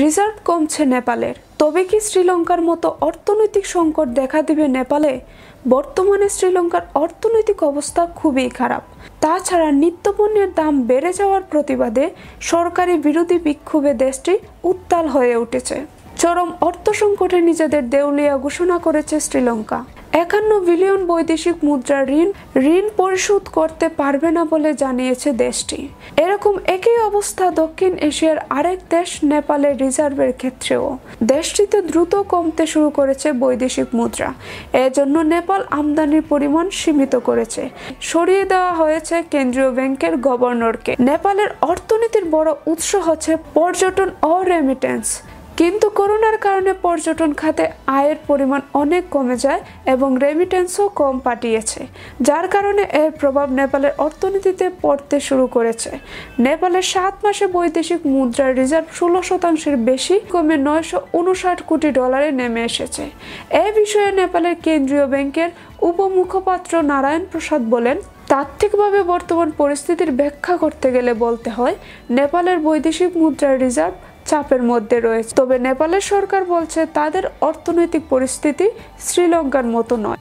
reserve কমছে নেপালের তবে কি শ্রীলঙ্কার মতো অর্থনৈতিক সংকট দেখা দেবে নেপালে বর্তমানে শ্রীলঙ্কার অর্থনৈতিক অবস্থা খুবই খারাপ তাছাড়া নিত্যপণ্যের দাম বেড়ে যাওয়ার প্রতিবাদে সরকারি বিরোধী বিক্ষোভে দেশটি উত্তাল হয়ে উঠেছে চরম অর্থ সংকটে নিজেদের দেউলিয়া ঘোষণা করেছে শ্রীলঙ্কা একান্ন বিলিয়ন বৈদেশিক মুদ্রা ঋণ ঋণ পরিশোধ করতে পারবে না বলে জানিয়েছে দেশটি এরকম একই অবস্থা দক্ষিণ এশিয়ার আরেক দেশ নেপালের রিজার্ভের ক্ষেত্রেও দেশটিতে দ্রুত কমতে শুরু করেছে বৈদেশিক মুদ্রা এজন্য নেপাল আমদানির পরিমাণ সীমিত করেছে সরিয়ে দেওয়া হয়েছে কেন্দ্রীয় ব্যাংকের গভর্নরকে নেপালের অর্থনীতির বড় উৎস হচ্ছে পর্যটন ও রেমিটেন্স কিন্তু করোনার কারণে পর্যটন খাতে আয়ের পরিমাণ অনেক কমে যায় এবং রেমিটেন্সও কম পাঠিয়েছে যার কারণে এর প্রভাব নেপালের অর্থনীতিতে পড়তে শুরু করেছে নেপালের সাত মাসে বৈদেশিক মুদ্রার রিজার্ভ ষোলো শতাংশের বেশি কমে নয়শো উনষাট কোটি ডলারে নেমে এসেছে এ বিষয়ে নেপালের কেন্দ্রীয় ব্যাংকের উপমুখপাত্র নারায়ণ প্রসাদ বলেন তাত্ত্বিকভাবে বর্তমান পরিস্থিতির ব্যাখ্যা করতে গেলে বলতে হয় নেপালের বৈদেশিক মুদ্রার রিজার্ভ চাপের মধ্যে রয়েছে তবে নেপালের সরকার বলছে তাদের অর্থনৈতিক পরিস্থিতি শ্রীলঙ্কার মতো নয়